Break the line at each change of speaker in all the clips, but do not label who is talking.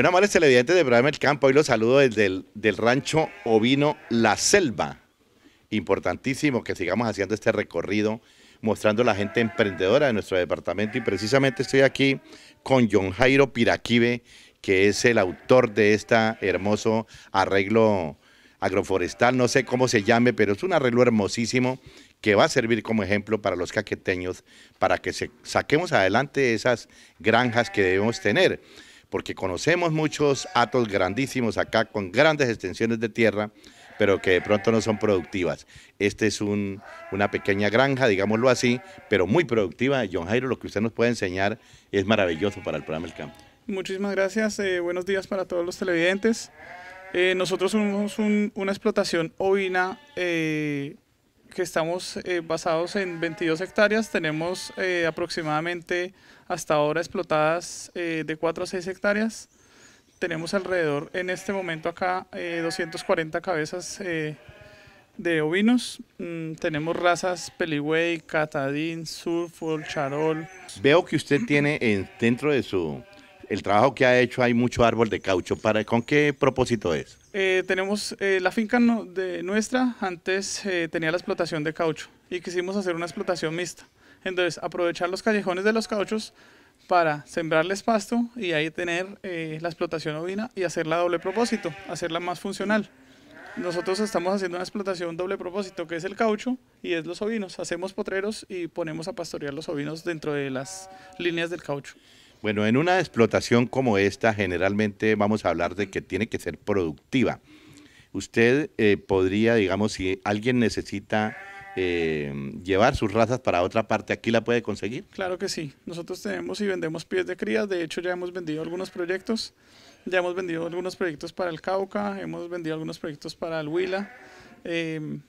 Bueno, amables televidentes de programa El Campo, hoy los saludo desde el rancho ovino La Selva. Importantísimo que sigamos haciendo este recorrido, mostrando a la gente emprendedora de nuestro departamento. Y precisamente estoy aquí con John Jairo Piraquive, que es el autor de este hermoso arreglo agroforestal, no sé cómo se llame, pero es un arreglo hermosísimo que va a servir como ejemplo para los caqueteños, para que saquemos adelante esas granjas que debemos tener porque conocemos muchos atos grandísimos acá con grandes extensiones de tierra, pero que de pronto no son productivas. Esta es una pequeña granja, digámoslo así, pero muy productiva. John Jairo, lo que usted nos puede enseñar es maravilloso para el programa El Campo.
Muchísimas gracias, eh, buenos días para todos los televidentes. Eh, nosotros somos una explotación ovina eh, que estamos eh, basados en 22 hectáreas, tenemos eh, aproximadamente hasta ahora explotadas eh, de 4 a 6 hectáreas. Tenemos alrededor en este momento acá 240 cabezas de ovinos. Mm, tenemos razas Peliway, Catadín, Surfol, Charol.
Veo que usted tiene en, dentro de su el trabajo que ha hecho, hay mucho árbol de caucho. ¿Para, ¿Con qué propósito es?
Eh, tenemos eh, la finca de nuestra, antes eh, tenía la explotación de caucho y quisimos hacer una explotación mixta. Entonces, aprovechar los callejones de los cauchos para sembrarles pasto y ahí tener la explotación ovina y hacerla doble propósito, hacerla más funcional. Nosotros estamos haciendo una explotación doble propósito, que es el caucho y es los ovinos. Hacemos potreros y ponemos a pastorear los ovinos dentro de las líneas del caucho.
Bueno, en una explotación como esta, generalmente vamos a hablar de que tiene que ser productiva. Usted eh, podría, digamos, si alguien necesita eh, llevar sus razas para otra parte, ¿aquí la puede conseguir?
Claro que sí. Nosotros tenemos y vendemos pies de cría. De hecho, ya hemos vendido algunos proyectos. Ya hemos vendido algunos proyectos para el Cauca, hemos vendido algunos proyectos para el Huila. Em,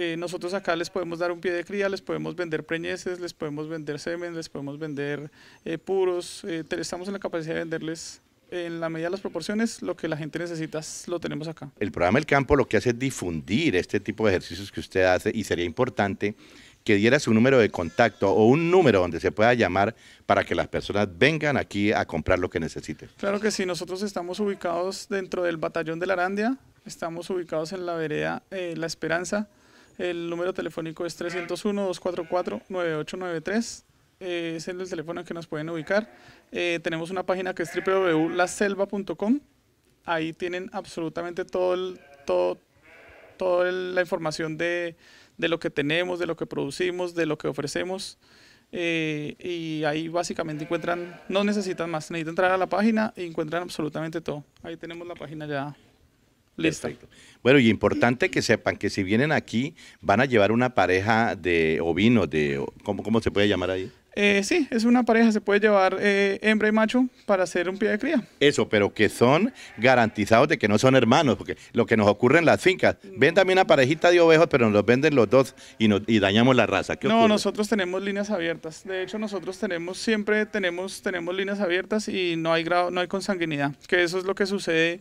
eh, nosotros acá les podemos dar un pie de cría, les podemos vender preñeces, les podemos vender semen, les podemos vender eh, puros, eh, estamos en la capacidad de venderles en la medida de las proporciones, lo que la gente necesita lo tenemos acá.
El programa El Campo lo que hace es difundir este tipo de ejercicios que usted hace y sería importante que diera su número de contacto o un número donde se pueda llamar para que las personas vengan aquí a comprar lo que necesiten.
Claro que sí, nosotros estamos ubicados dentro del batallón de la Arandia, estamos ubicados en la vereda La Esperanza, el número telefónico es 301-244-9893. Eh, es el teléfono que nos pueden ubicar. Eh, tenemos una página que es www.laselva.com. Ahí tienen absolutamente todo el, todo, toda la información de, lo que tenemos, de lo que producimos, de lo que ofrecemos. Eh, y ahí básicamente encuentran, no necesitan más, necesitan entrar a la página y encuentran absolutamente todo. Ahí tenemos la página ya
Listo. Bueno, y importante que sepan que si vienen aquí, van a llevar una pareja de ovino de, ¿cómo, cómo se puede llamar ahí?
Eh, sí, es una pareja, se puede llevar eh, hembra y macho para hacer un pie de cría.
Eso, pero que son garantizados de que no son hermanos, porque lo que nos ocurre en las fincas, ven también una parejita de ovejos, pero nos los venden los dos y, dañamos la raza. ¿Qué no,
nosotros tenemos líneas abiertas. De hecho, nosotros tenemos, siempre tenemos, tenemos líneas abiertas y no hay, grado, no hay consanguinidad, que eso es lo que sucede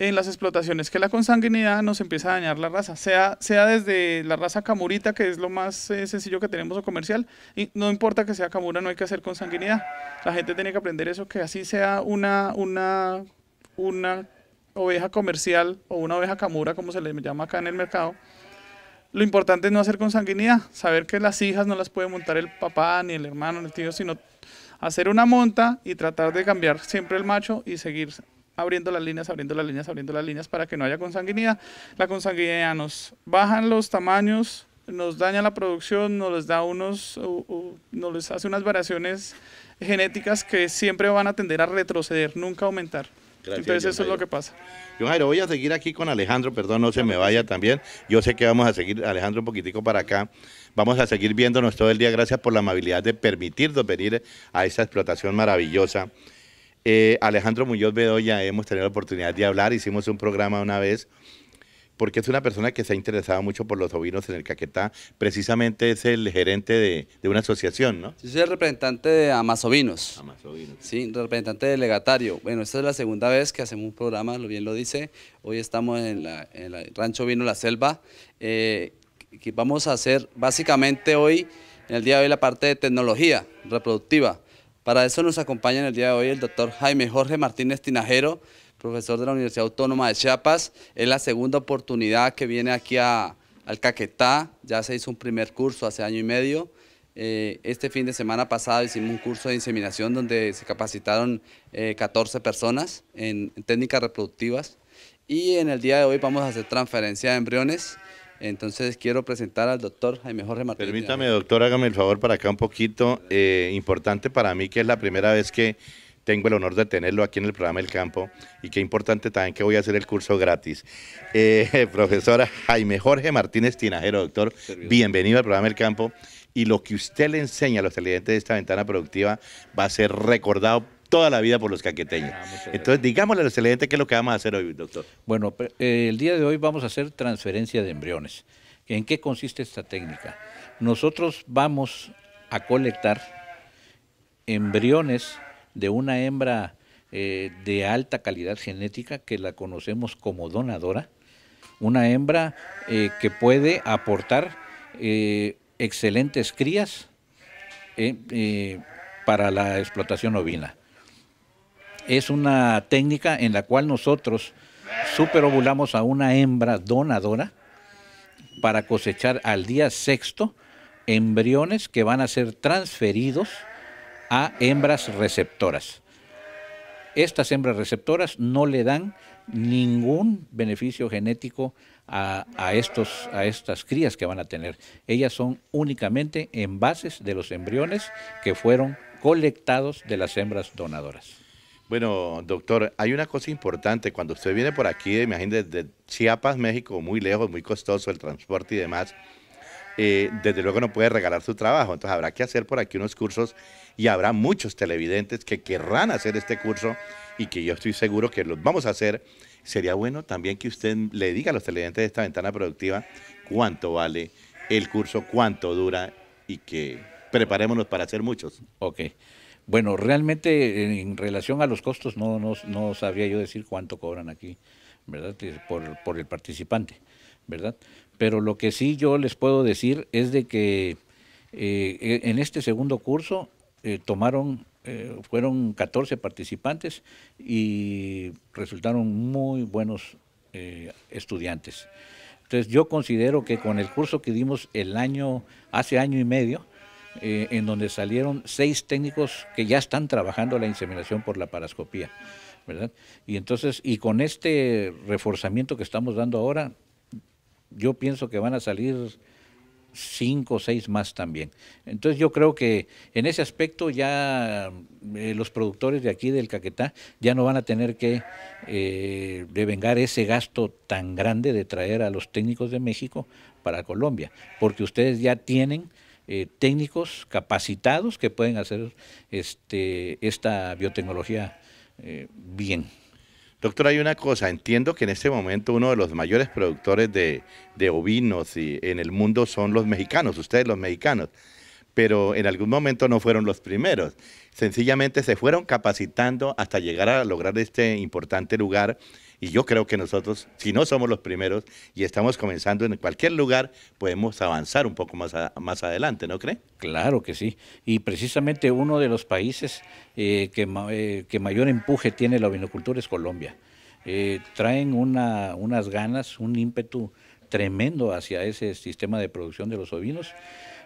en las explotaciones que la consanguinidad nos empieza a dañar la raza, sea, sea desde la raza camurita, que es lo más eh, sencillo que tenemos o comercial, y no importa que sea camura, no hay que hacer consanguinidad. La gente tiene que aprender eso, que así sea una, una, una oveja comercial o una oveja camura, como se le llama acá en el mercado. Lo importante es no hacer consanguinidad, saber que las hijas no las puede montar el papá, ni el hermano, ni el tío, sino hacer una monta y tratar de cambiar siempre el macho y seguirse abriendo las líneas, abriendo las líneas, abriendo las líneas para que no haya consanguinidad. La consanguinidad nos bajan los tamaños, nos daña la producción, nos les da unos, o, les hace unas variaciones genéticas que siempre van a tender a retroceder, nunca aumentar. Entonces eso es lo que pasa.
Yo Jairo, voy a seguir aquí con Alejandro, perdón, no se me vaya también. Yo sé que vamos a seguir, Alejandro, un poquitico para acá. Vamos a seguir viéndonos todo el día. Gracias por la amabilidad de permitirnos venir a esta explotación maravillosa eh, Alejandro Muñoz Bedoya, hemos tenido la oportunidad de hablar, hicimos un programa una vez, porque es una persona que se ha interesado mucho por los ovinos en el Caquetá, precisamente es el gerente de, una asociación, ¿no? Sí,
soy el representante de Amazovinos. Amazovinos. Sí, representante delegatario. Bueno, esta es la segunda vez que hacemos un programa, lo bien lo dice. Hoy estamos en, el Rancho Vino La Selva. Eh, vamos a hacer básicamente hoy, en el día de hoy, la parte de tecnología reproductiva para eso nos acompaña en el día de hoy el doctor Jaime Jorge Martínez Tinajero, profesor de la Universidad Autónoma de Chiapas. Es la segunda oportunidad que viene aquí a, al Caquetá, ya se hizo un primer curso hace año y medio. Eh, este fin de semana pasado hicimos un curso de inseminación donde se capacitaron 14 eh, personas en técnicas reproductivas. Y en el día de hoy vamos a hacer transferencia de embriones entonces quiero presentar al doctor Jaime Jorge
Martínez. Permítame, doctor, hágame el favor para acá un poquito. Eh, importante para mí que es la primera vez que tengo el honor de tenerlo aquí en el programa El Campo y qué importante también que voy a hacer el curso gratis. Eh, profesora Jaime Jorge Martínez Tinajero, doctor, bienvenido al programa El Campo y lo que usted le enseña a los televidentes de esta ventana productiva va a ser recordado toda la vida por los caqueteños. Ah, Entonces, digámosle al excelente qué es lo que vamos a hacer hoy, doctor. Bueno, eh, el día de hoy vamos
a hacer transferencia de embriones. ¿En qué consiste esta técnica? Nosotros vamos a colectar embriones de una hembra eh, de alta calidad genética que la conocemos como donadora, una hembra eh, que puede aportar excelentes crías para la explotación ovina es una técnica en la cual nosotros superovulamos a una hembra donadora para cosechar al día sexto embriones que van a ser transferidos a hembras receptoras. Estas hembras receptoras no le dan ningún beneficio genético a, estos, a estas crías que van a tener. Ellas son únicamente envases de los embriones que fueron
colectados de las hembras donadoras. Bueno, doctor, hay una cosa importante. Cuando usted viene por aquí, imagínese desde Chiapas, México, muy lejos, muy costoso el transporte y demás, eh, desde luego no puede regalar su trabajo. Entonces habrá que hacer por aquí unos cursos y habrá muchos televidentes que querrán hacer este curso y que yo estoy seguro que los vamos a hacer. Sería bueno también que usted le diga a los televidentes de esta ventana productiva cuánto vale el curso, cuánto dura y que preparémonos para hacer muchos. Ok.
Bueno, realmente en relación a los costos no, no, sabría yo decir cuánto cobran aquí, ¿verdad? Eh, por, el participante, ¿verdad? Pero lo que sí yo les puedo decir es de que eh, e, en este segundo curso eh, tomaron fueron 14 participantes y resultaron muy buenos estudiantes. Entonces yo considero que con el curso que dimos el año, hace año y medio, eh, en donde salieron seis técnicos que ya están trabajando la inseminación por la parascopía, ¿verdad? Y entonces, y con este reforzamiento que estamos dando ahora, yo pienso que van a salir cinco o seis más también. Entonces yo creo que en ese aspecto ya eh, los productores de aquí del Caquetá ya no van a tener que eh, devengar ese gasto tan grande de traer a los técnicos de México para Colombia, porque ustedes ya tienen eh, técnicos capacitados que pueden hacer
este, esta biotecnología eh, bien. Doctor, hay una cosa, entiendo que en este momento uno de los mayores productores de, de ovinos y en el mundo son los mexicanos, ustedes los mexicanos, pero en algún momento no fueron los primeros. Sencillamente se fueron capacitando hasta llegar a lograr este importante lugar y yo creo que nosotros, si no somos los primeros y estamos comenzando en cualquier lugar, podemos avanzar un poco más, más adelante, ¿no cree? Claro que sí. Y precisamente uno de los
países eh, eh, que, mayor empuje tiene la vinocultura es Colombia. Eh, traen una, unas ganas, un ímpetu tremendo hacia ese sistema de producción de los ovinos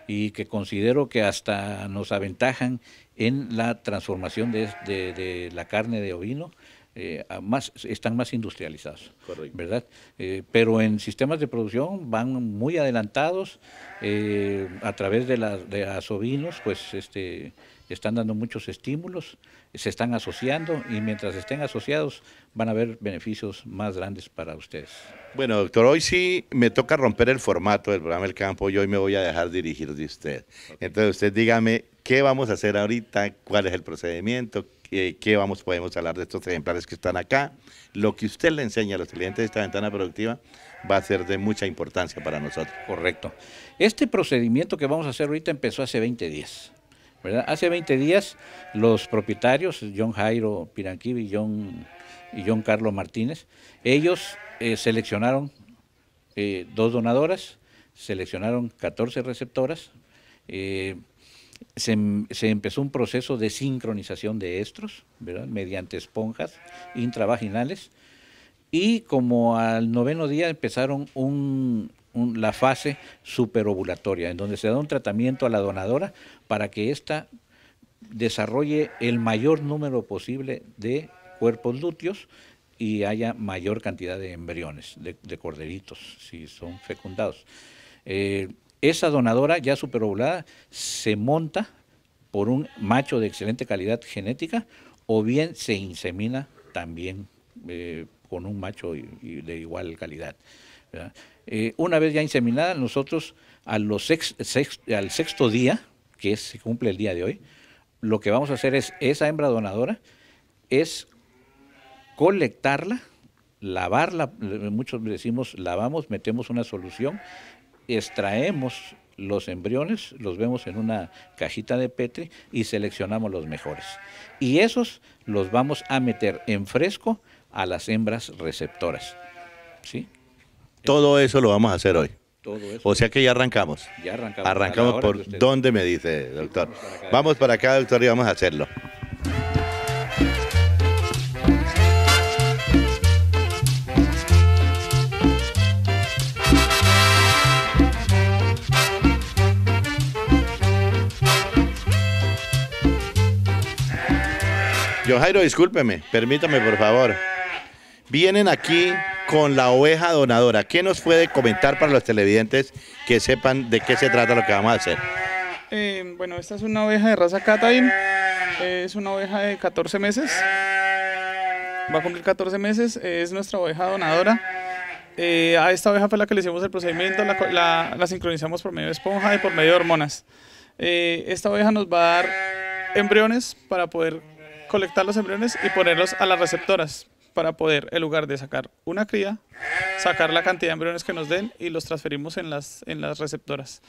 y que considero que hasta nos aventajan en la transformación de la carne de ovino eh, más, están más industrializados, Correcto. ¿verdad? Eh, pero en sistemas de producción van muy adelantados eh, a través de, las de pues este, están dando muchos estímulos, se están asociando y mientras estén asociados van a haber beneficios más grandes para ustedes.
Bueno, doctor, hoy sí me toca romper el formato del programa El Campo y hoy me voy a dejar dirigir de usted. Entonces usted dígame qué vamos a hacer ahorita, cuál es el procedimiento, eh, qué vamos, podemos hablar de estos ejemplares que están acá. Lo que usted le enseña a los clientes de esta ventana productiva va a ser de mucha importancia para nosotros. Correcto.
Este procedimiento que vamos a hacer ahorita empezó hace 20 días. Hace 20 días los propietarios, John Jairo Piranquib y John, y John Carlos Martínez, ellos eh, seleccionaron eh, dos donadoras, seleccionaron 14 receptoras, se, empezó un proceso de sincronización de estros, mediante esponjas intravaginales, y como al noveno día empezaron un, la fase superovulatoria, en donde se da un tratamiento a la donadora para que ésta desarrolle el mayor número posible de cuerpos lúteos y haya mayor cantidad de embriones, de, corderitos, si son fecundados. Eh, esa donadora ya superovulada se monta por un macho de excelente calidad genética o bien se insemina también eh, con un macho de igual calidad. Eh, una vez ya inseminada, nosotros al sexto día, que se cumple el día de hoy, lo que vamos a hacer es esa hembra donadora es colectarla, lavarla, muchos decimos lavamos, metemos una solución extraemos los embriones, los vemos en una cajita de Petri y seleccionamos los mejores. Y esos los vamos a meter en fresco a las hembras
receptoras. ¿Sí? Todo eso lo vamos a hacer hoy. Todo eso. O sea que ya arrancamos. Ya arrancamos. Arrancamos por donde me dice, doctor. Vamos para acá, doctor, y vamos a hacerlo. Jairo, discúlpeme, permítame por favor. Vienen aquí con la oveja donadora. ¿Qué nos puede comentar para los televidentes que sepan de qué se trata lo que vamos a hacer?
Eh, bueno, esta es una oveja de raza Catain. Eh, es una oveja de 14 meses. Va a cumplir 14 meses. Eh, es nuestra oveja donadora. a esta oveja fue la que le hicimos el procedimiento. La, sincronizamos por medio de esponja y por medio de hormonas. esta oveja nos va a dar embriones para poder colectar los embriones y ponerlos a las receptoras para poder, en lugar de sacar una cría, sacar la cantidad de embriones que nos den y los transferimos en las, en las receptoras.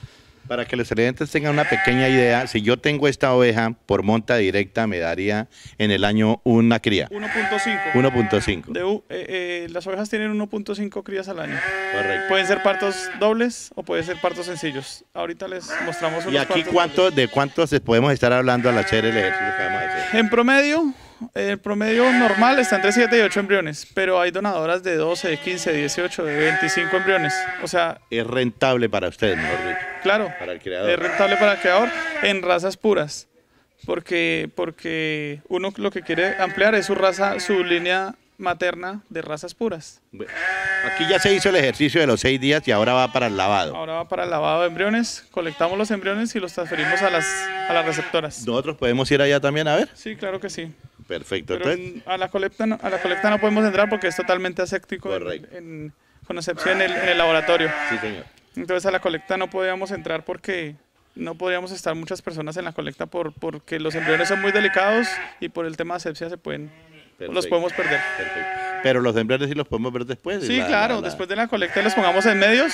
Para que los televidentes tengan una pequeña idea, si yo tengo esta oveja por monta directa, me daría en el año una cría.
1.5. 1.5. Eh, eh, las ovejas tienen 1.5 crías al año. Correcto. Pueden ser partos dobles o pueden ser partos sencillos. Ahorita les mostramos unos ¿Y aquí cuánto,
de cuántos podemos estar hablando a la el
que En promedio, el promedio normal está entre 7 y 8 embriones, pero hay donadoras de 12, 15, 18, de 25 embriones. O sea...
Es rentable para ustedes, mejor dicho. Claro. Para el creador.
Es rentable para el creador en razas puras. Porque, porque uno lo que quiere ampliar es su raza, su línea materna de razas puras.
Aquí ya se hizo el ejercicio de los seis días y ahora va para el lavado.
Ahora va para el lavado de embriones. Colectamos los embriones y los transferimos a las, a las receptoras. ¿Nosotros
podemos ir allá también a ver?
Sí, claro que sí. Perfecto. a, la colecta no, a la colecta no podemos entrar porque es totalmente aséptico en, con excepción en el,
laboratorio. Sí, señor.
Entonces a la colecta no podíamos entrar porque no podríamos estar muchas personas en la colecta por, porque los embriones son muy delicados y por el tema de asepsia se pueden
los podemos perder. Perfecto. Pero los embriones sí los podemos ver después. Sí, claro, después
de la colecta los pongamos en medios,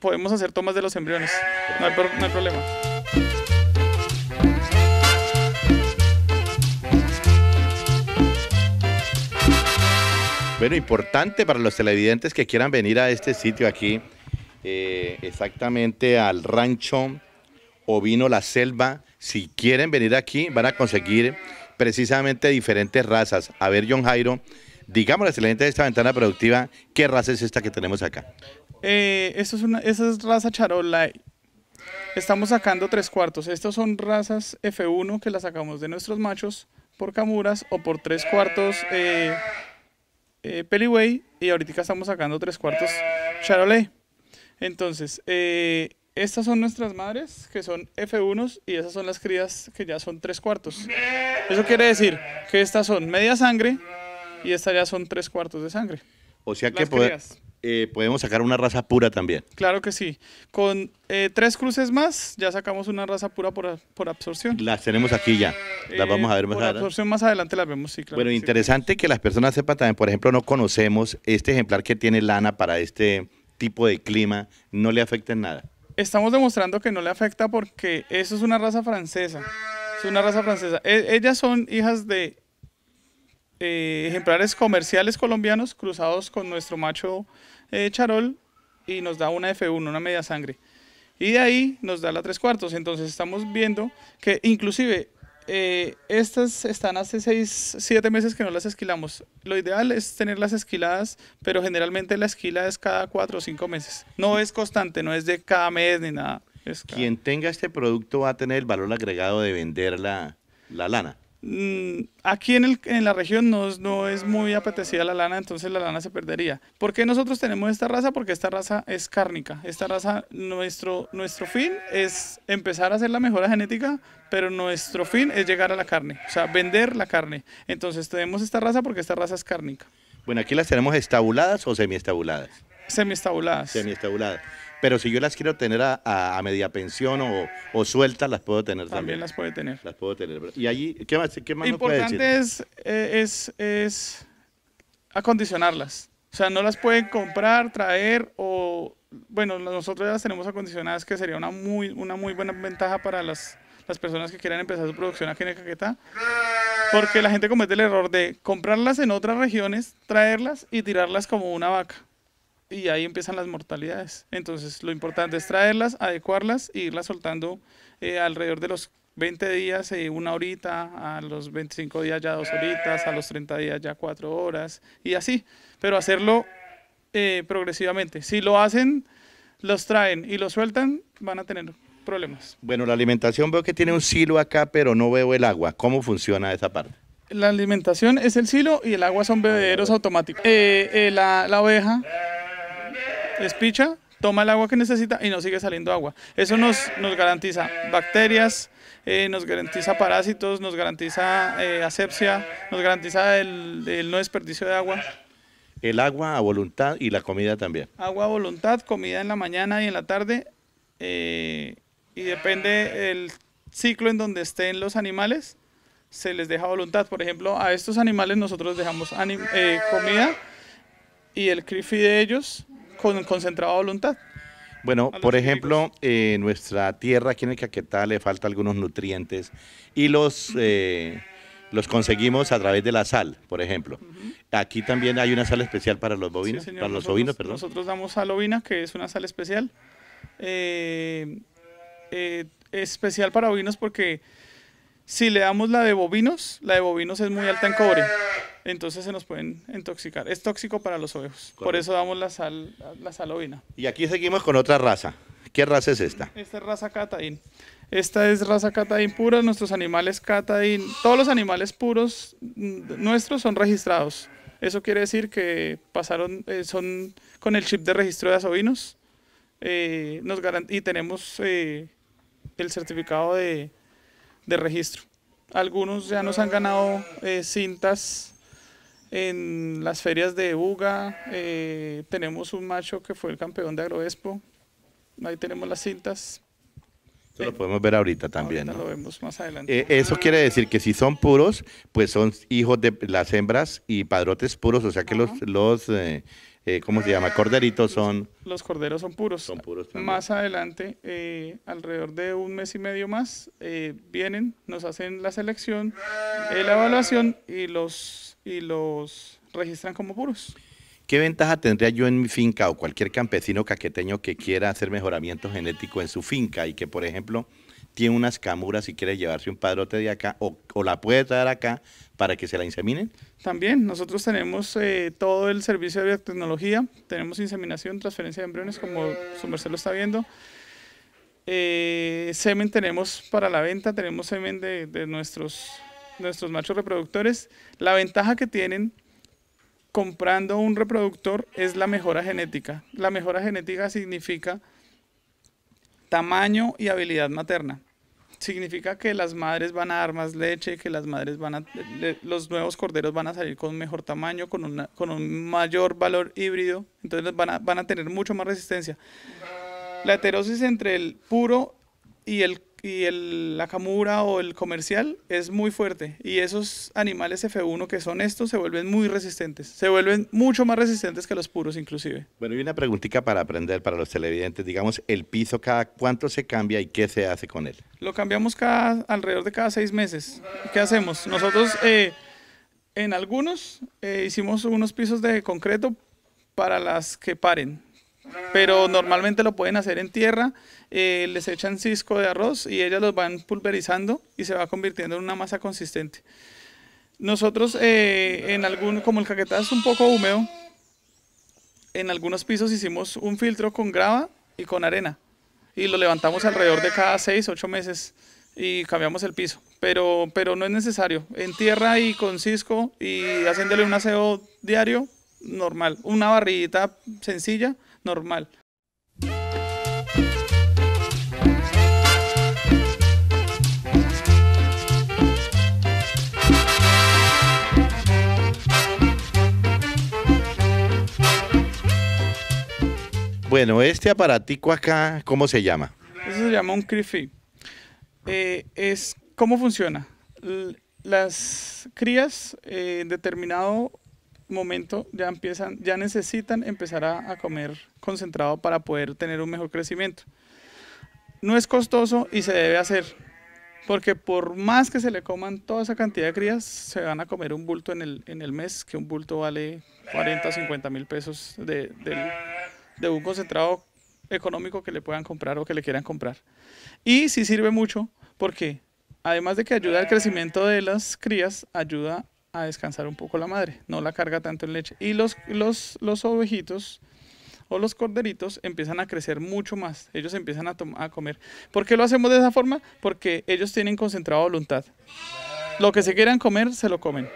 podemos hacer tomas de los embriones. no hay, no hay problema.
Bueno, importante para los televidentes que quieran venir a este sitio aquí, eh, exactamente al rancho Ovino La Selva. Si quieren venir aquí, van a conseguir precisamente diferentes razas. A ver, John Jairo, digamos a la gente de esta ventana productiva, ¿qué raza es esta que tenemos acá?
Eh, es una, esa es raza charola. Estamos sacando tres cuartos. estos son razas F1 que las sacamos de nuestros machos por camuras o por tres cuartos. Eh, eh, Peliway y ahorita estamos sacando tres cuartos Charolais. Entonces, eh, estas son nuestras madres, que son F1 y esas son las crías que ya son tres cuartos. Eso quiere decir que estas son media sangre y estas ya son tres cuartos de sangre.
O sea que, poder, eh, podemos sacar una raza pura también.
Claro que sí. Con eh, tres cruces más, ya sacamos una raza pura por, absorción.
Las tenemos aquí ya. Las eh, vamos a ver más por absorción
más adelante las vemos, sí, claro. Bueno,
interesante que las personas sepan también, por ejemplo, no conocemos este ejemplar que tiene lana para este tipo de clima, no le afecta en nada.
Estamos demostrando que no le afecta porque eso es una raza francesa. Es una raza francesa. E, ellas son hijas de eh, ejemplares comerciales colombianos cruzados con nuestro macho eh, charol y nos da una F1, una media sangre. Y de ahí nos da la tres cuartos. Entonces estamos viendo que inclusive eh, estas están hace seis siete meses que no las esquilamos. Lo ideal es tenerlas esquiladas, pero generalmente la esquila es cada cuatro o cinco meses. No es constante, no es de cada mes ni nada.
Quien tenga este producto va a tener el valor agregado de vender la lana.
Mm, aquí en, el, la región no, es muy apetecida la lana, entonces la lana se perdería. ¿Por qué nosotros tenemos esta raza? Porque esta raza es cárnica. Esta raza, nuestro, nuestro fin es empezar a hacer la mejora genética, pero nuestro fin es llegar a la carne, o sea,
vender la carne. Entonces tenemos esta raza porque esta raza es cárnica. Bueno, aquí las tenemos estabuladas o semiestabuladas. Semiestabuladas. Semiestabuladas. Pero si yo las quiero tener a, media pensión o, o, sueltas, las puedo tener también. También las puede tener. Las puedo tener. Y allí, ¿qué más, qué más importante puede
decir? Eh, es, es, acondicionarlas. O sea, no las pueden comprar, traer o... Bueno, nosotros ya las tenemos acondicionadas, que sería una muy, una muy buena ventaja para las, las personas que quieran empezar su producción aquí en Caquetá. Porque la gente comete el error de comprarlas en otras regiones, traerlas y tirarlas como una vaca y ahí empiezan las mortalidades. Entonces lo importante es traerlas, adecuarlas e irlas soltando eh, alrededor de los 20 días, eh, una horita, a los 25 días ya dos horitas, a los 30 días ya cuatro horas y así. Pero hacerlo eh, progresivamente. Si lo hacen, los traen y los sueltan, van a tener problemas.
Bueno, la alimentación veo que tiene un silo acá, pero no veo el agua. ¿Cómo funciona esa parte?
La alimentación es el silo y el agua son bebederos automáticos. la, la oveja picha, toma el agua que necesita y nos sigue saliendo agua. Eso nos, nos garantiza bacterias, eh, nos garantiza parásitos, nos garantiza eh, asepsia, nos garantiza el, no desperdicio de agua.
El agua a voluntad y la comida también.
Agua a voluntad, comida en la mañana y en la tarde. Eh, y depende el ciclo en donde estén los animales, se les deja voluntad. Por ejemplo, a estos animales nosotros dejamos comida y el crifi de ellos con concentrada voluntad.
Bueno, por ejemplo, eh, nuestra tierra aquí en el Caquetá le falta algunos nutrientes y los, eh, los conseguimos a través de la sal, por ejemplo. Aquí también hay una sal especial para los bovinos, para los nosotros, ovinos, perdón.
Nosotros damos sal ovina, que es una sal especial. Eh, especial para ovinos porque si le damos la de bovinos, la de bovinos es muy alta en cobre. Entonces se nos pueden intoxicar. Es tóxico para los ovejos. Por eso damos la sal, la sal ovina.
Y aquí seguimos con otra raza. ¿Qué raza es esta?
Esta es raza cataín. Esta es raza cataín pura. Nuestros animales cataín, todos los animales puros mm, nuestros son registrados. Eso quiere decir que pasaron, eh, son con el chip de registro de asovinos. Eh, y tenemos eh, el certificado de de registro. Algunos ya nos han ganado eh, cintas en las ferias de Uga. Eh, tenemos un macho que fue el campeón de Agroespo, Ahí tenemos las cintas.
Eso lo podemos ver ahorita también. lo vemos más eh, eso quiere decir que si son puros, pues son hijos de las hembras y padrotes puros, o sea que los, los eh, ¿cómo se llama? Corderitos son...
Los corderos son puros. Son puros Más adelante, eh, alrededor de un mes y medio más, eh, vienen, nos hacen la selección, la
evaluación
y los, y los registran como puros.
¿Qué ventaja tendría yo en mi finca o cualquier campesino caqueteño que quiera hacer mejoramiento genético en su finca y que, por ejemplo, tiene unas camuras y quiere llevarse un padrote de acá o, la puede traer acá para que se la inseminen?
También, nosotros tenemos eh, todo el servicio de biotecnología, tenemos inseminación, transferencia de embriones, como su merced lo está viendo. Eh, semen tenemos para la venta, tenemos semen de, de nuestros, nuestros machos reproductores. La ventaja que tienen comprando un reproductor es la mejora genética. La mejora genética significa tamaño y habilidad materna significa que las madres van a dar más leche, que las madres van a, los nuevos corderos van a salir con mejor tamaño, con, una, con un mayor valor híbrido, entonces van a, van a tener mucho más resistencia. La heterosis entre el puro y el y el, la camura o el comercial es muy fuerte. Y esos animales F1 que son estos se vuelven muy resistentes. Se vuelven mucho más resistentes que los
puros inclusive. Bueno, y una preguntita para aprender para los televidentes. Digamos, el piso cada cuánto se cambia y qué se hace con él.
Lo cambiamos cada, alrededor de cada seis meses. ¿Qué hacemos? Nosotros eh, en algunos eh, hicimos unos pisos de concreto para las que paren pero normalmente lo pueden hacer en tierra, eh, les echan cisco de arroz y ellas los van pulverizando y se va convirtiendo en una masa consistente. Nosotros eh, en algún, como el caquetá es un poco húmedo, en algunos pisos hicimos un filtro con grava y con arena y lo levantamos alrededor de cada 6, 8 meses y cambiamos el piso. Pero, no es necesario. En tierra y con cisco y haciéndole un aseo diario, normal. Una barrita sencilla normal.
Bueno, este aparatico acá, ¿cómo se llama?
Eso
se llama un crifi. Eh, es, ¿Cómo funciona? las crías eh, en determinado momento ya empiezan, ya necesitan empezar a, comer concentrado para poder tener un mejor crecimiento. No es costoso y se debe hacer, porque por más que se le coman toda esa cantidad de crías, se van a comer un bulto en el, en el mes, que un bulto vale 40 o 50 mil pesos de, de un concentrado económico que le puedan comprar o que le quieran comprar. Y sí sirve mucho porque además de que ayuda al crecimiento de las crías, ayuda a descansar un poco la madre, no la carga tanto en leche. Y los, los, los ovejitos o los corderitos empiezan a crecer mucho más, ellos empiezan a, a comer. ¿Por qué lo hacemos de esa forma? Porque ellos tienen concentrada voluntad. Lo que se quieran comer, se lo comen.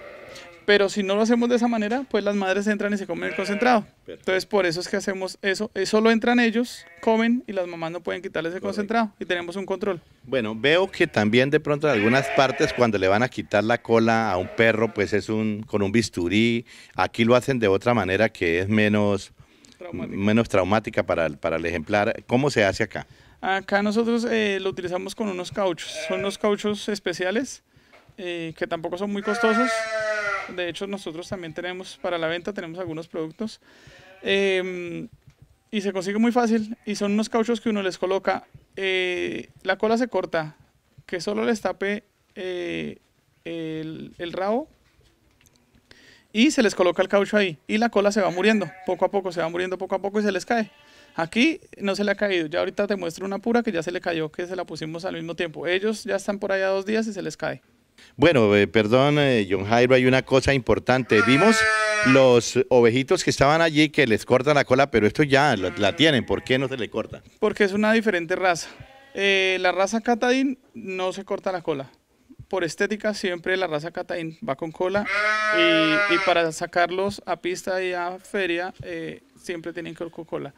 Pero si no lo hacemos de esa manera, pues las madres entran y se comen el ah, concentrado. Entonces, por eso es que hacemos eso. Eh, solo entran ellos, comen y las mamás no pueden quitarles el concentrado y tenemos un control.
Bueno, veo que también de pronto en algunas partes cuando le van a quitar la cola a un perro, pues es un con un bisturí. Aquí lo hacen de otra manera que es menos traumática, menos traumática para, el, para el ejemplar. ¿Cómo se hace acá?
Acá nosotros eh, lo utilizamos con unos cauchos. Son unos cauchos especiales eh, que tampoco son muy costosos de hecho, nosotros también tenemos para la venta, tenemos algunos productos. Em, y se consigue muy fácil. Y son unos cauchos que uno les coloca. Eh, la cola se corta, que solo les tape eh, el, el rabo y se les coloca el caucho ahí y la cola se va muriendo poco a poco, se va muriendo poco a poco y se les cae. Aquí no se le ha caído, ya ahorita te muestro una pura que ya se le cayó, que se la pusimos al mismo tiempo. Ellos ya están por allá dos días y se les cae.
Bueno, eh, perdón, eh, John Jairo, hay una cosa importante. Vimos los ovejitos que estaban allí que les cortan la cola, pero esto ya la, tienen. ¿Por qué no se le corta?
Porque es una diferente raza. Eh, la raza Catadín no se corta la cola. Por estética siempre la raza Catadín va con cola y, para sacarlos a pista y a feria siempre tienen que ir con cola.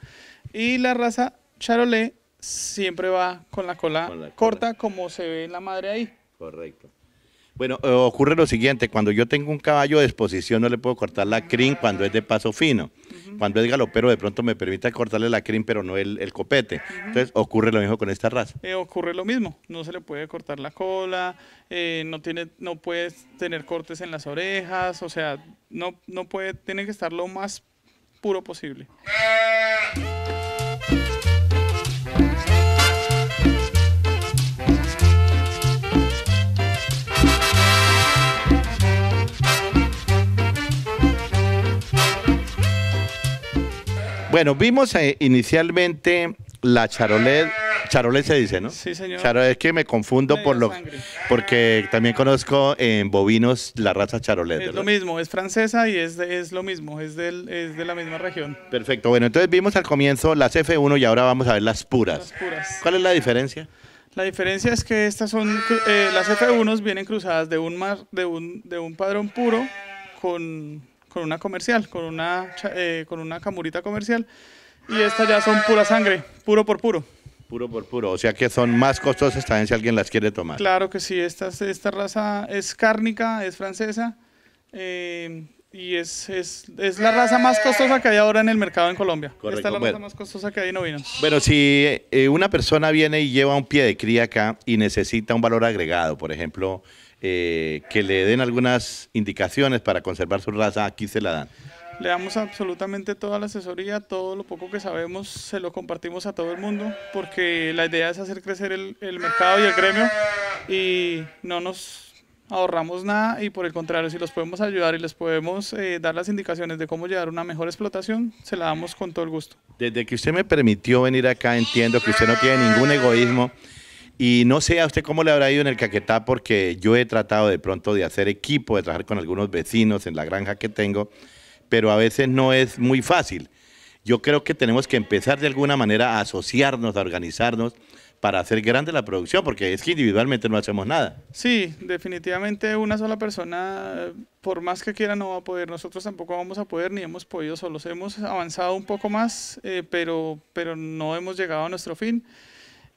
Y la raza Charolé siempre va con la cola, corta como se ve en la madre ahí.
Correcto. Bueno, eh, ocurre lo siguiente, cuando yo tengo un caballo de exposición no le puedo cortar la crin cuando es de paso fino. Cuando es galopero de pronto me permite cortarle la crin pero no el, copete. Entonces ocurre lo mismo con esta raza.
Eh, ocurre lo mismo, no se le puede cortar la cola, eh, no, tiene, no puedes tener cortes en las orejas, o sea, no, no puede, tiene que estar lo más puro posible.
Bueno, vimos eh, inicialmente la charolet, charolet se dice, ¿no? Sí, señor. es que me confundo por lo, porque también conozco en bovinos la raza charolet. Es lo
mismo, es francesa y es, es lo mismo, es, del, es, de la misma región.
Perfecto, bueno, entonces vimos al comienzo las F1 y ahora vamos a ver las puras. ¿Cuál es la diferencia?
La diferencia es que estas son, eh, las F1 vienen cruzadas de un, mar, de un, de un padrón puro con con una comercial, con una, eh, con una camurita comercial. Y estas ya son pura sangre, puro por puro.
Puro por puro, o sea que son más costosas también si alguien las quiere tomar.
Claro que sí, esta, esta raza es cárnica, es francesa eh, y es, es, es, la raza más costosa que hay ahora en el mercado en Colombia. Esta es la raza más costosa que hay en ovinos.
Bueno, si eh, una persona viene y lleva un pie de cría acá y necesita un valor agregado, por ejemplo, eh, que le den algunas indicaciones para conservar su raza, aquí se la dan.
Le damos absolutamente toda la asesoría, todo lo poco que sabemos se lo compartimos a todo el mundo, porque la idea es hacer crecer el, mercado y el gremio y no nos ahorramos nada y por el contrario, si los podemos ayudar y les podemos eh, dar las indicaciones de cómo llevar una mejor explotación, se la damos con todo el gusto.
Desde que usted me permitió venir acá, entiendo que usted no tiene ningún egoísmo y no sé a usted cómo le habrá ido en el Caquetá, porque yo he tratado de pronto de hacer equipo, de trabajar con algunos vecinos en la granja que tengo, pero a veces no es muy fácil. Yo creo que tenemos que empezar de alguna manera a asociarnos, a organizarnos para hacer grande la producción, porque es que individualmente no hacemos nada.
Sí, definitivamente una sola persona, por más que quiera, no va a poder. Nosotros tampoco vamos a poder ni hemos podido solos. Hemos avanzado un poco más, eh, pero, pero no hemos llegado a nuestro fin.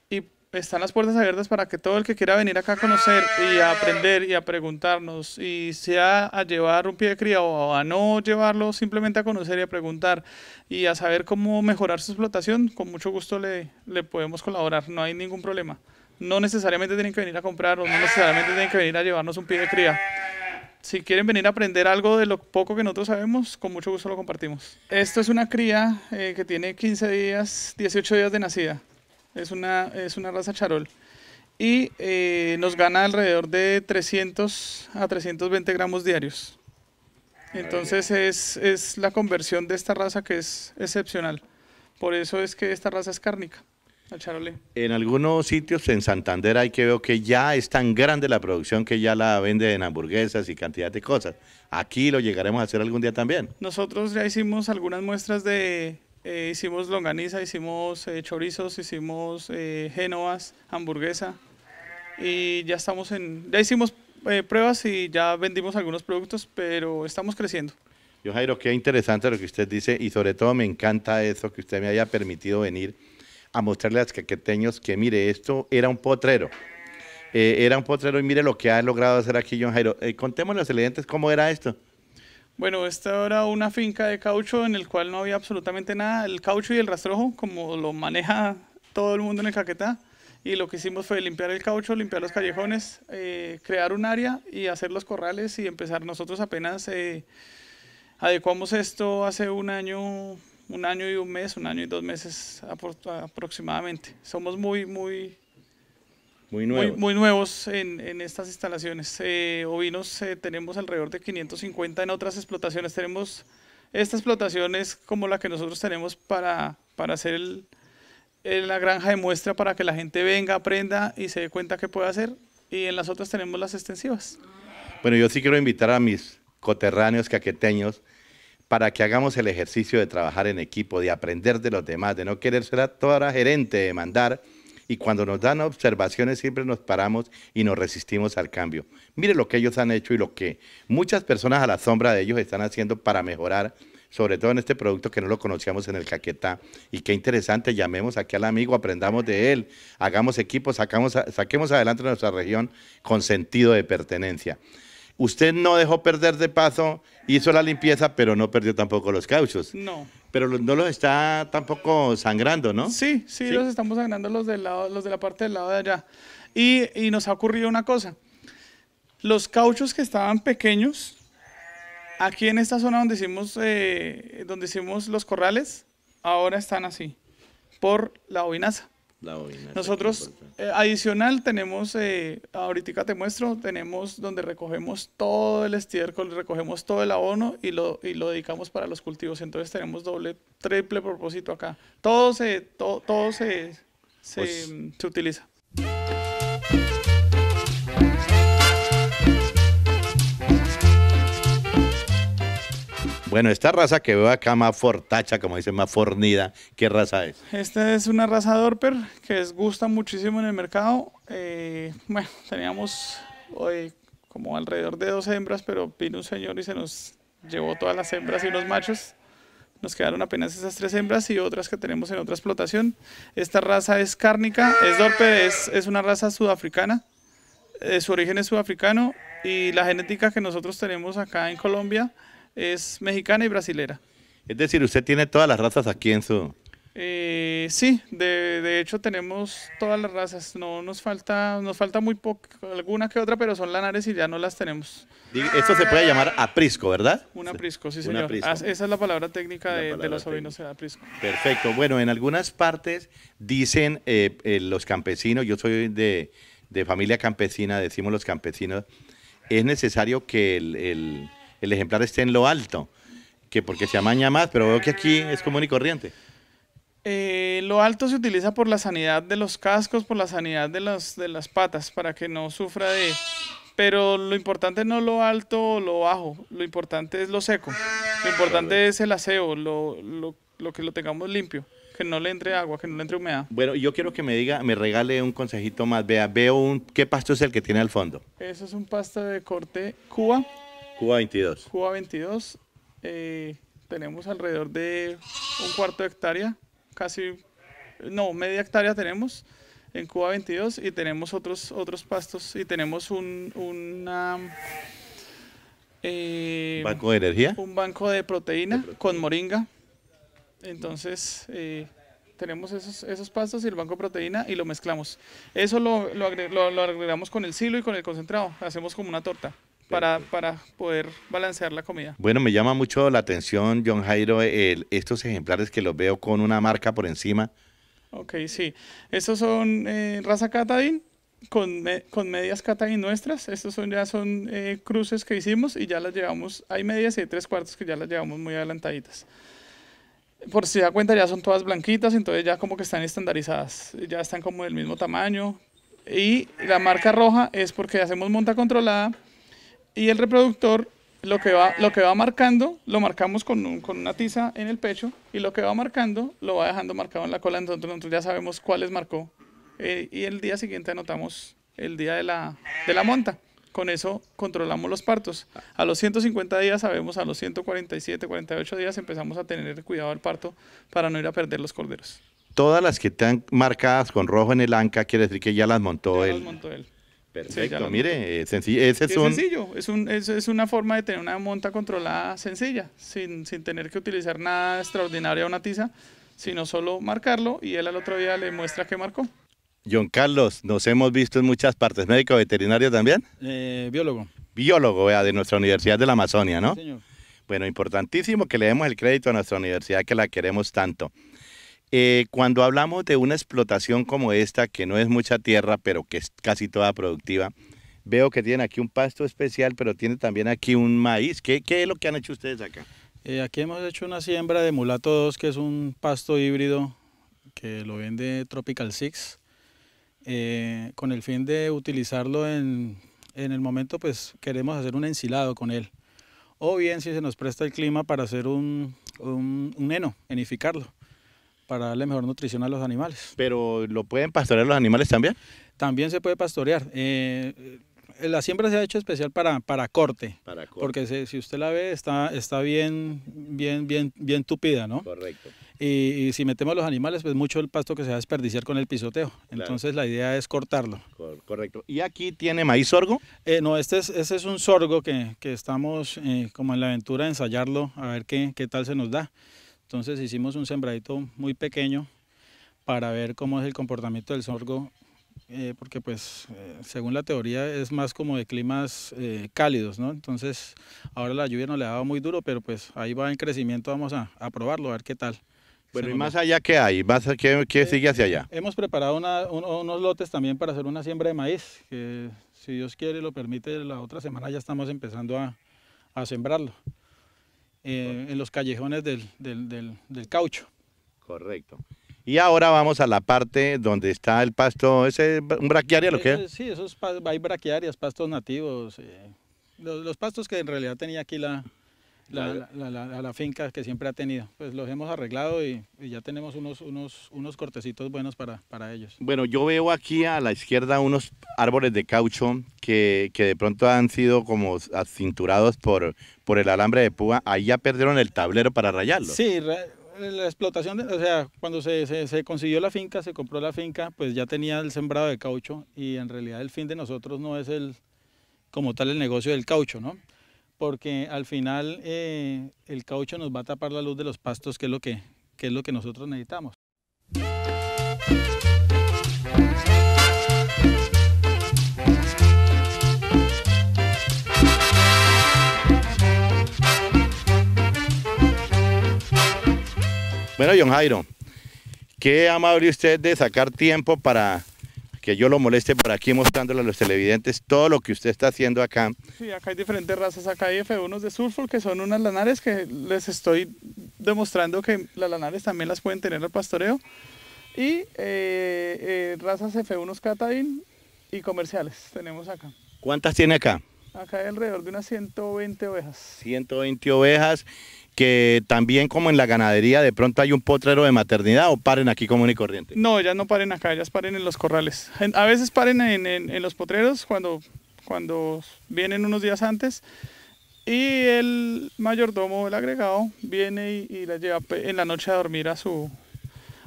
Y están las puertas abiertas para que todo el que quiera venir acá a conocer y a aprender y a preguntarnos, y sea a llevar un pie de cría o a no llevarlo, simplemente a conocer y a preguntar y a saber cómo mejorar su explotación, con mucho gusto le, le podemos colaborar, no hay ningún problema. No necesariamente tienen que venir a comprar o no necesariamente tienen que venir a llevarnos un pie de cría si quieren venir a aprender algo de lo poco que nosotros sabemos, con mucho gusto lo compartimos. Esto es una cría eh, que tiene 15 días, 18 días de nacida es una, es una raza charol. Y eh, nos gana alrededor de 300 a 320 gramos diarios. Entonces es, es, la conversión de esta raza que es excepcional. Por eso es que esta raza es cárnica, el charolé.
En algunos sitios en Santander hay que veo que ya es tan grande la producción que ya la vende en hamburguesas y cantidad de cosas. Aquí lo llegaremos a hacer algún día también.
Nosotros ya hicimos algunas muestras de, eh, hicimos longaniza, hicimos eh, chorizos, hicimos eh, génovas, hamburguesa. Y ya estamos en. Ya hicimos pruebas y ya vendimos algunos productos, pero estamos creciendo.
Yo, Jairo, qué interesante lo que usted dice y sobre todo me encanta eso que usted me haya permitido venir a mostrarle a los caqueteños que, mire, esto era un potrero. era un potrero y mire lo que ha logrado hacer aquí John Jairo. contémosle los clientes cómo era esto.
Bueno, esta era una finca de caucho en el cual no había absolutamente nada. El caucho y el rastrojo, como lo maneja todo el mundo en el Caquetá. Y lo que hicimos fue limpiar el caucho, limpiar los callejones, eh, crear un área y hacer los corrales y empezar. Nosotros apenas eh, adecuamos esto hace un año, un año y un mes, un año y dos meses aproximadamente. Somos muy, muy muy nuevos. en, estas instalaciones. Eh, ovinos eh, tenemos alrededor de 550 en otras explotaciones. Tenemos esta explotación es como la que nosotros tenemos para, para hacer la granja de muestra para que la gente venga, aprenda y se dé cuenta que puede hacer. Y en las otras tenemos las extensivas.
Bueno, yo sí quiero invitar a mis coterráneos caqueteños para que hagamos el ejercicio de trabajar en equipo, de aprender de los demás, de no querer ser a toda la gerente, de mandar y cuando nos dan observaciones siempre nos paramos y nos resistimos al cambio. Mire lo que ellos han hecho y lo que muchas personas a la sombra de ellos están haciendo para mejorar sobre todo en este producto que no lo conocíamos en el Caquetá. Y qué interesante, llamemos aquí al amigo, aprendamos de él, hagamos equipo, saquemos adelante nuestra región con sentido de pertenencia. Usted no dejó perder de paso, hizo la limpieza, pero no perdió tampoco los cauchos. No. Pero no los está tampoco sangrando, ¿no? Sí,
sí, los estamos sangrando los, de la parte del lado de allá. Y, nos ha ocurrido una cosa. Los cauchos que estaban pequeños, aquí en esta zona donde hicimos, eh, donde hicimos los corrales, ahora están así, por la bobinaza. Nosotros, eh, adicional, tenemos, eh, ahorita te muestro, tenemos donde recogemos todo el estiércol, recogemos todo el abono y lo, y lo dedicamos para los cultivos. Entonces tenemos doble, triple propósito acá. Todo se, todo se, se, pues se utiliza.
Bueno, esta raza que veo acá más fortacha, como dicen, más fornida, ¿qué raza es?
Esta es una raza Dorper que les gusta muchísimo en el mercado. Eh, bueno, teníamos hoy eh, como alrededor de dos hembras, pero vino un señor y se nos llevó todas las hembras y los machos. Nos quedaron apenas esas tres hembras y otras que tenemos en otra explotación. Esta raza es cárnica, es Dorper, es, es una raza sudafricana. Eh, su origen es sudafricano y la genética que nosotros tenemos acá en Colombia es mexicana y brasilera.
Es decir, usted tiene todas las razas aquí en su...
Eh, sí, de, hecho tenemos todas las razas, no nos falta, nos falta muy poco, alguna que otra, pero son lanares y ya no las tenemos. Esto se puede llamar
aprisco, ¿verdad?
Un aprisco, sí señor. Ah, esa es la palabra técnica de, de, los ovinos, aprisco.
Perfecto, bueno, en algunas partes dicen eh, eh, los campesinos, yo soy de, de, familia campesina, decimos los campesinos, es necesario que el el ejemplar esté en lo alto, que porque se amaña más, pero veo que aquí es común y corriente.
Eh, lo alto se utiliza por la sanidad de los cascos, por la sanidad de las, de las patas, para que no sufra de... Pero lo importante no lo alto lo bajo, lo importante es lo seco, lo importante es el aseo, lo, lo que lo tengamos limpio que no le entre agua, que no le entre humedad.
Bueno, yo quiero que me diga, me regale un consejito más. Vea, veo un, qué pasto es el que tiene al fondo.
Eso es un pasto de corte Cuba.
Cuba 22.
Cuba 22. Eh, tenemos alrededor de un cuarto de hectárea, casi, no, media hectárea tenemos en Cuba 22 y tenemos otros, otros pastos y tenemos un, una... Eh, ¿Banco
de energía? Un
banco de proteína, con moringa. Entonces, eh, tenemos esos, esos pastos y el banco de proteína y lo mezclamos. Eso lo, lo agregamos con el silo y con el concentrado. Hacemos como una torta para, poder balancear la comida.
Bueno, me llama mucho la atención, John Jairo, estos ejemplares que los veo con una marca por encima.
Ok, sí. Estos son eh, raza catadín con, medias catadín nuestras. Estos son, ya son eh, cruces que hicimos y ya las llevamos. Hay medias y hay tres cuartos que ya las llevamos muy adelantaditas. Por si da cuenta, ya son todas blanquitas, entonces ya como que están estandarizadas. Ya están como del mismo tamaño. Y la marca roja es porque hacemos monta controlada y el reproductor lo que va, lo que va marcando, lo marcamos con, con, una tiza en el pecho y lo que va marcando lo va dejando marcado en la cola, entonces nosotros ya sabemos cuáles marcó. Eh, y el día siguiente anotamos el día de la, de la monta. Con eso controlamos los partos. A los 150 días sabemos, a los 147, 48 días empezamos a tener cuidado al parto para no ir a perder los corderos.
Todas las que están marcadas con rojo en el anca, quiere decir que ya las montó ya Las montó él. Perfecto, mire, eh, es sencillo. es, es sencillo,
es, una forma de tener una monta controlada sencilla, sin, tener que utilizar nada extraordinario a una tiza, sino solo marcarlo y él al otro día le muestra que marcó.
John Carlos, nos hemos visto en muchas partes, médico veterinario también.
Eh, biólogo.
Biólogo, de nuestra Universidad de la Amazonia, ¿no? Sí, señor. Bueno, importantísimo que le demos el crédito a nuestra universidad que la queremos tanto. Eh, cuando hablamos de una explotación como esta, que no es mucha tierra, pero que es casi toda productiva, veo que tienen aquí un pasto especial, pero tiene también aquí un maíz. ¿Qué, es lo que han hecho ustedes acá?
Eh, aquí hemos hecho una siembra de mulato 2, que es un pasto híbrido que lo vende Tropical Six, eh, con el fin de utilizarlo en, el momento, pues queremos hacer un ensilado con él. O bien, si se nos presta el clima, para hacer un, un, un heno, enificarlo para darle mejor nutrición a los animales. ¿Pero lo pueden
pastorear los animales también?
También se puede pastorear. Eh, eh, la siembra se ha hecho especial para, para corte. Para corte. Porque si usted la ve, está, está bien, bien, bien, bien tupida, ¿no? Correcto. Y, si metemos los animales, pues mucho el pasto que se va a desperdiciar con el pisoteo. Entonces la idea es
cortarlo. correcto.
¿Y aquí tiene maíz sorgo? Eh, no, este es, es un sorgo que, estamos como en la aventura de ensayarlo, a ver qué, qué tal se nos da. Entonces hicimos un sembradito muy pequeño para ver cómo es el comportamiento del sorgo, eh, porque pues eh, según la teoría es más como de climas eh, cálidos, ¿no? Entonces ahora la lluvia no le ha dado muy duro, pero pues ahí va en crecimiento, vamos a, probarlo, a ver qué tal. Bueno, ¿y más allá
qué hay? qué, sigue hacia allá?
Hemos preparado unos lotes también para hacer una siembra de maíz, que si Dios quiere lo permite, la otra semana ya estamos empezando a sembrarlo. Eh, en los callejones del, del, del, caucho. Correcto.
Y ahora vamos a la parte donde está el pasto, ¿ese un braquiaria lo que es?
Eh, sí, hay braquiarias, pastos nativos, eh, los, pastos que en realidad tenía aquí la, la, la, finca que siempre ha tenido. Pues los hemos arreglado y, ya tenemos unos, unos, unos cortecitos buenos para, para, ellos.
Bueno, yo veo aquí a la izquierda unos árboles de caucho que, de pronto han sido como acinturados por, por el alambre de púa. Ahí ya perdieron el tablero para rayarlo. Sí,
la explotación, o sea, cuando se, se, consiguió la finca, se compró la finca, pues ya tenía el sembrado de caucho y en realidad el fin de nosotros no es el como tal el negocio del caucho, ¿no? porque al final eh, el caucho nos va a tapar la luz de los pastos, que es lo que, que, es lo que nosotros necesitamos.
Bueno, John Jairo, qué amable usted de sacar tiempo para que yo lo moleste por aquí mostrándole a los televidentes todo lo que usted está haciendo acá.
Sí, acá hay diferentes razas, acá hay f 1 de sulfur que son unas lanares que les estoy demostrando que las lanares también las pueden tener al pastoreo y eh, eh, razas F1s y comerciales tenemos acá.
¿Cuántas tiene acá?
Acá hay alrededor de unas 120 ovejas.
120 ovejas que también como en la ganadería de pronto hay un potrero de maternidad o paren aquí común y corriente?
No, ellas no paren acá, ellas paren en los corrales. a veces paren en, los potreros cuando, cuando vienen unos días antes y el mayordomo, el agregado, viene y, la lleva en la noche a dormir a su,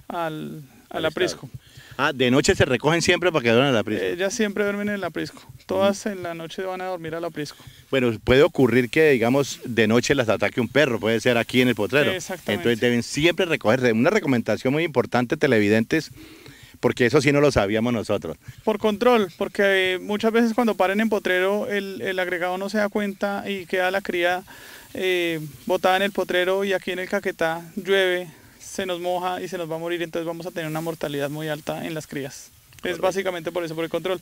al, al aprisco.
Ah, de noche se recogen siempre para que eh, duermen en la prisco. Ellas
siempre duermen en el aprisco. Todas en la noche van a dormir al aprisco.
Bueno, puede ocurrir que, digamos, de noche las ataque un perro, puede ser aquí en el potrero. Exactamente. Entonces deben siempre recogerse. Una recomendación muy importante, televidentes, porque eso sí no lo sabíamos nosotros.
Por control, porque eh, muchas veces cuando paren en potrero, el, agregado no se da cuenta y queda la cría eh, botada en el potrero y aquí en el caquetá llueve, se nos moja y se nos va a morir, entonces vamos a tener una mortalidad muy alta en las crías. Es básicamente por eso, por el control.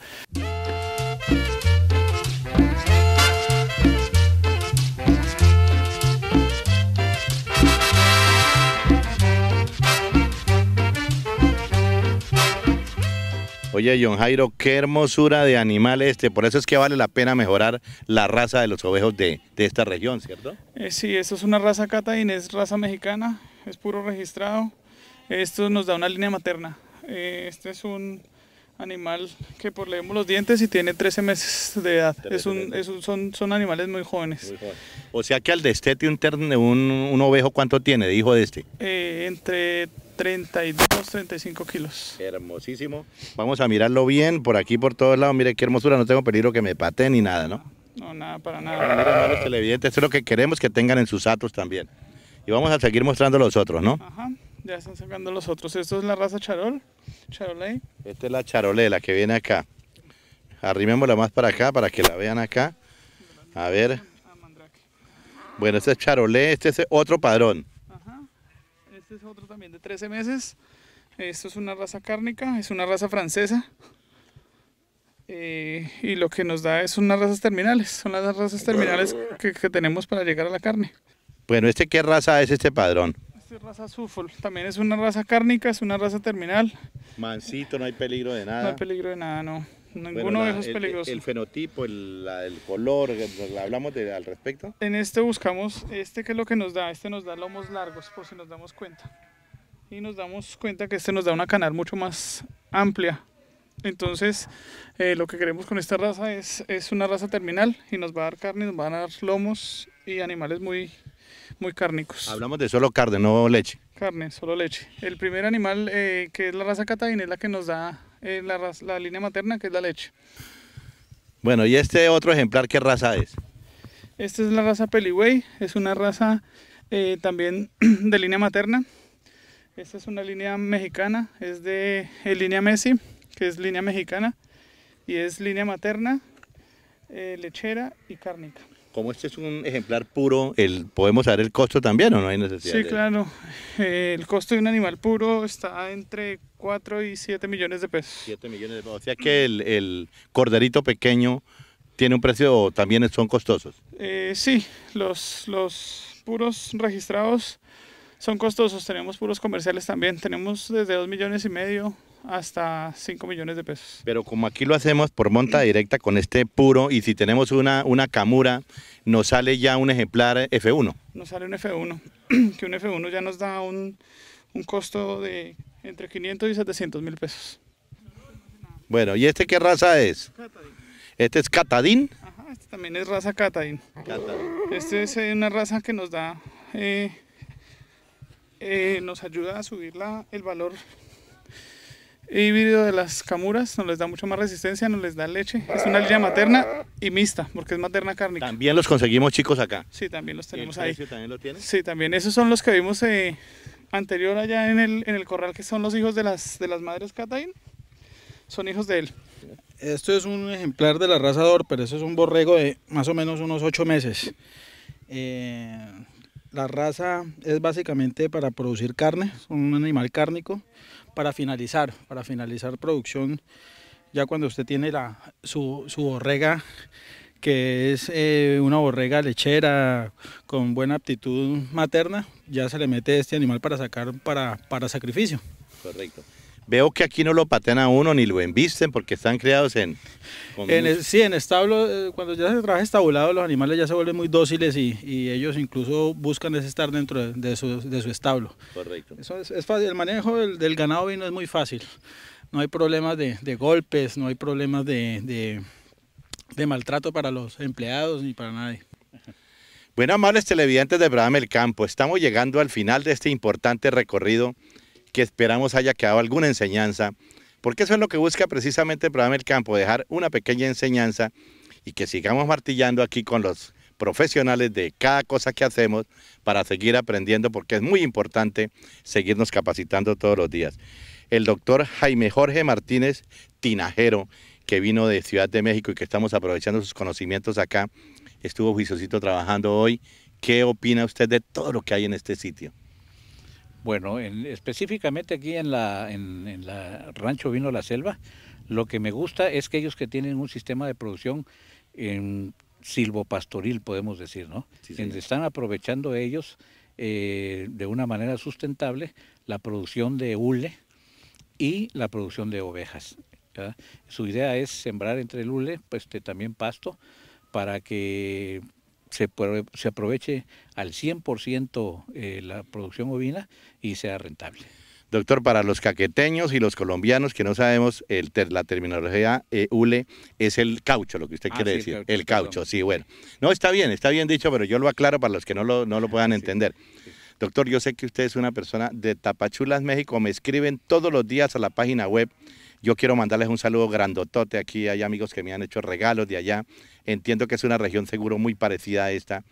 Oye, John Jairo, qué hermosura de animal este. Por eso es que vale la pena mejorar la raza de los ovejos de, esta región, ¿cierto?
Eh, sí, eso es una raza catain es raza mexicana es puro registrado. Esto nos da una línea materna. Eh, este es un animal que por leemos los dientes y tiene 13 meses de edad. Es son, animales muy jóvenes.
O sea que al destete un, un, ovejo, ¿cuánto tiene, de hijo de este?
Eh, entre 32, 35 kilos. Hermosísimo.
Vamos a mirarlo bien por aquí, por todos lados. Mire qué hermosura, no tengo peligro que me pate ni nada, ¿no? No, nada, para nada. los televidentes, esto es lo que queremos que tengan en sus atos también. Y vamos a seguir mostrando los otros, ¿no? Ajá,
ya están sacando los otros. Esto es la raza charol, charolé.
Esta es la charolé, la que viene acá. Arrimémosla más para acá, para que la vean acá. A ver. Bueno, este es charolé, este es otro padrón. Ajá,
este es otro también de 13 meses. Esto es una raza cárnica, es una raza francesa. Eh, y lo que nos da es unas razas terminales, son las razas terminales que tenemos para llegar a la carne.
Bueno, ¿este qué raza es este padrón?
Este es raza Sufol, también es una raza cárnica, es una raza terminal.
Mansito, no hay peligro de nada. No hay
peligro de nada, no. Ninguno de esos peligrosos. El,
fenotipo, el, color, ¿hablamos de, al respecto?
En este buscamos, este que es lo que nos da, este nos da lomos largos, por si nos damos cuenta. Y nos damos cuenta que este nos da una canal mucho más amplia. Entonces, eh, lo que queremos con esta raza es, es una raza terminal y nos va a dar carne, nos van a dar lomos y animales muy muy cárnicos. Hablamos de solo
carne, no leche.
Carne, solo leche. El primer animal eh, que es la raza catarina es la que nos da eh, la, línea materna, que es la leche.
Bueno, ¿y este otro ejemplar qué raza es?
Esta es la raza Peliway, es una raza eh, también de línea materna. Esta es una línea mexicana, es de línea Messi, que es línea mexicana, y es línea materna, lechera y cárnica
como este es un ejemplar puro, el, podemos saber el costo también o no hay necesidad. Sí,
claro. Eh, el costo de un animal puro está entre 4 y 7 millones de pesos. 7 millones de pesos. O sea que
el, corderito pequeño tiene un precio también son costosos.
Eh, sí, los, los puros registrados son costosos. Tenemos puros comerciales también. Tenemos desde 2 millones y medio hasta 5 millones de pesos.
Pero como aquí lo hacemos por monta directa con este puro y si tenemos una, una camura, nos sale ya un ejemplar F1.
Nos sale un F1, que un F1 ya nos da un, costo de entre 500 y 700 mil pesos.
Bueno, ¿y este qué raza es? Este es Catadín.
Ajá, este también es raza Catadín. Este es eh, una raza que nos da, eh, eh, nos ayuda a subir la, el valor híbrido de las camuras, no les da mucho más resistencia, no les da leche. Es una línea materna y mixta, porque es materna cárnica.
También los conseguimos chicos acá.
Sí, también los tenemos ahí. el ahí. también lo Sí, también. Esos son los que vimos eh, anterior allá en el, en el corral, que son los hijos de las, de las madres Catain. Son hijos de él.
Esto es un ejemplar del arrasador, pero eso es un borrego de más o menos unos 8 meses. Eh, la raza es básicamente para producir carne, es un animal cárnico, para finalizar, para finalizar producción, ya cuando usted tiene su, su borrega, que es eh, una borrega lechera con buena aptitud materna, ya se le mete este animal para sacar, para sacrificio.
Correcto.
Veo que aquí no lo patean a uno ni lo embisten porque están criados en...
sí, en establo, eh, cuando ya se trabaja estabulado, los animales ya se vuelven muy dóciles y, ellos incluso buscan estar dentro de, su, establo.
Correcto. es,
fácil, el manejo del, ganado vino es muy fácil. No hay problemas de, golpes, no hay problemas de, maltrato para los empleados ni para nadie.
Bueno, amables televidentes de Bradam el Campo, estamos llegando al final de este importante recorrido que esperamos haya quedado alguna enseñanza, porque eso es lo que busca precisamente el programa El Campo, dejar una pequeña enseñanza y que sigamos martillando aquí con los profesionales de cada cosa que hacemos para seguir aprendiendo, porque es muy importante seguirnos capacitando todos los días. El doctor Jaime Jorge Martínez Tinajero, que vino de Ciudad de México y que estamos aprovechando sus conocimientos acá, estuvo juiciosito trabajando hoy. ¿Qué opina usted de todo lo que hay en este sitio?
Bueno, en, específicamente aquí en la, en, Rancho Vino La Selva, lo que me gusta es que ellos que tienen un sistema de producción en silvopastoril, podemos decir, ¿no? Están aprovechando ellos eh, de una manera sustentable la producción de hule y la producción de ovejas. Su idea es sembrar entre el hule pues, este, también pasto para que se, aproveche al 100% eh, la producción ovina y sea rentable.
Doctor, para los caqueteños y los colombianos que no sabemos, el la terminología eh, ULE es el caucho, lo que usted ah, quiere decir. El caucho, sí, bueno. No, está bien, está bien dicho, pero yo lo aclaro para los que no lo, no lo puedan entender. Doctor, yo sé que usted es una persona de Tapachulas, México. Me escriben todos los días a la página web yo quiero mandarles un saludo grandotote. Aquí hay amigos que me han hecho regalos de allá. Entiendo que es una región seguro muy parecida a esta.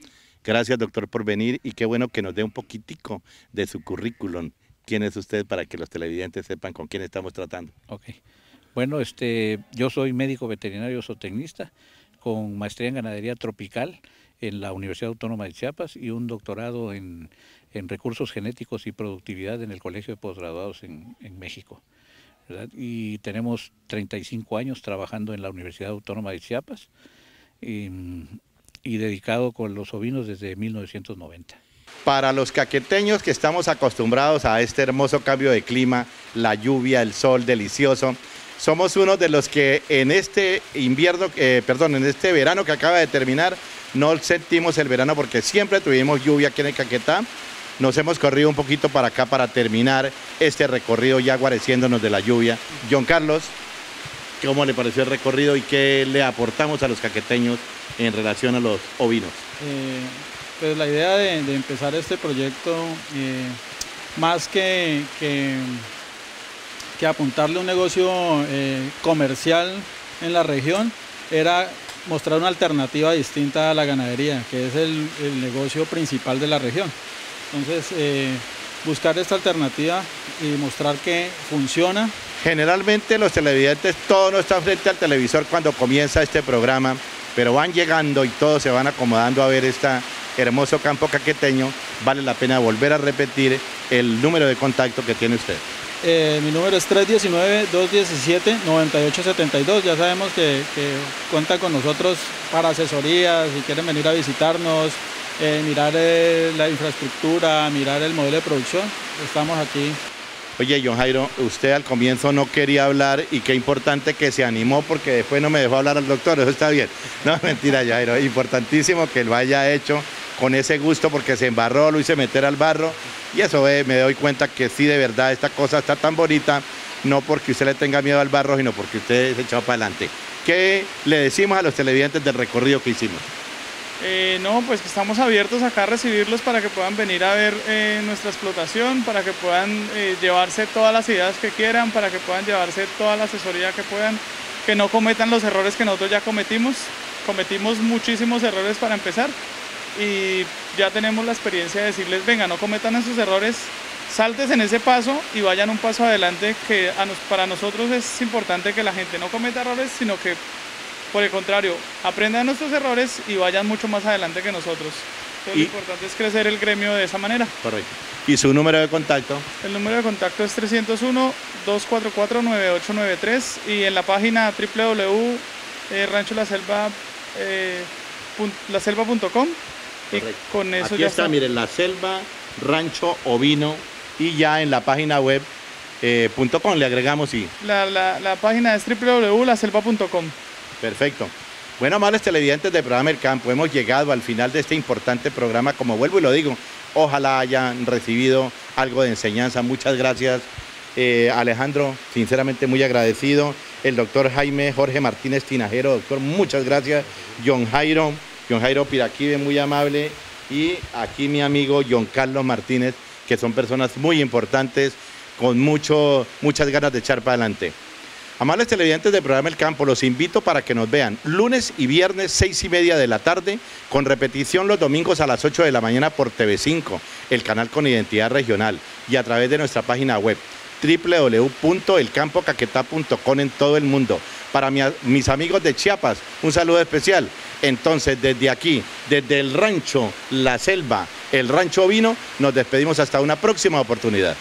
Gracias, doctor, por venir y qué bueno que nos dé un poquitico de su currículum. ¿Quién es usted para que los televidentes sepan con quién estamos tratando?
Ok. Bueno, este, yo soy médico veterinario zootecnista con maestría en ganadería tropical en la Universidad Autónoma de Chiapas y un doctorado en, recursos genéticos y productividad en el Colegio de Postgraduados en México y tenemos 35 años trabajando en la Universidad Autónoma de Chiapas em, y, dedicado con los
ovinos desde 1990. Para los caqueteños que estamos acostumbrados a este hermoso cambio de clima, la lluvia, el sol delicioso, somos uno de los que en este invierno, eh, perdón, en este verano que acaba de terminar, no sentimos el verano porque siempre tuvimos lluvia aquí en el Caquetá nos hemos corrido un poquito para acá para terminar este recorrido ya guareciéndonos de la lluvia. John Carlos, ¿cómo le pareció el recorrido y qué le aportamos a los caqueteños en relación a los ovinos?
Eh, pues la idea de, empezar este proyecto, eh, más que, que, apuntarle un negocio eh, comercial en la región, era mostrar una alternativa distinta a la ganadería, que es el negocio principal de la región. Entonces, eh, buscar esta alternativa y mostrar que
funciona. Generalmente los televidentes todo no están frente al televisor cuando comienza este programa, pero van llegando y todos se van acomodando a ver este hermoso campo caqueteño. Vale la pena volver a repetir el número de contacto que tiene usted.
Eh, mi número es 319-217-9872. Ya sabemos que, que cuenta con nosotros para asesorías, si quieren venir a visitarnos,
eh, mirar eh, la infraestructura, mirar el modelo de producción. Estamos aquí. Oye, John Jairo, usted al comienzo no quería hablar y qué importante que se animó porque después no me dejó hablar al doctor, eso está bien. No, mentira, Jairo, importantísimo que lo haya hecho con ese gusto porque se embarró, lo hice meter al barro y eso eh, me doy cuenta que sí, de verdad, esta cosa está tan bonita, no porque usted le tenga miedo al barro, sino porque usted se echó para adelante. ¿Qué le decimos a los televidentes del recorrido que hicimos?
Eh, no, pues estamos abiertos acá a recibirlos para que puedan venir a ver eh, nuestra explotación, para que puedan eh, llevarse todas las ideas que quieran, para que puedan llevarse toda la asesoría que puedan, que no cometan los errores que nosotros ya cometimos. Cometimos muchísimos errores para empezar y ya tenemos la experiencia de decirles, venga, no cometan esos errores, saltes en ese paso y vayan un paso adelante, que para nosotros es importante que la gente no cometa errores, sino que por el contrario, aprendan nuestros errores y vayan mucho más adelante que nosotros.
Entonces, lo importante es crecer el gremio de esa manera. Correcto. ¿Y su número de contacto?
El número de contacto es 301-244-9893 y en la página www.rancholaselva.com. Eh, eh,
Correcto. con eso Aquí ya está, miren, la selva, rancho ovino y ya en la página web eh, le agregamos y...
La, la, la página es www.laselva.com.
Perfecto. Bueno, amables televidentes del programa El Campo, hemos llegado al final de este importante programa. Como vuelvo y lo digo, ojalá hayan recibido algo de enseñanza. Muchas gracias, eh, Alejandro. Sinceramente, muy agradecido. El doctor Jaime Jorge Martínez Tinajero, doctor, muchas gracias. John Jairo, John Jairo Piraquive, muy amable. Y aquí mi amigo John Carlos Martínez, que son personas muy importantes, con muchas ganas de echar para adelante. Amables televidentes del programa El Campo, los invito para que nos vean lunes y viernes, seis y media de la tarde, con repetición los domingos a las 8 de la mañana por TV5, el canal con identidad regional, y a través de nuestra página web www.elcampocaquetá.com en todo el mundo. Para mis amigos de Chiapas, un saludo especial. Entonces, desde aquí, desde el rancho La Selva, el rancho Vino, nos despedimos hasta una próxima oportunidad.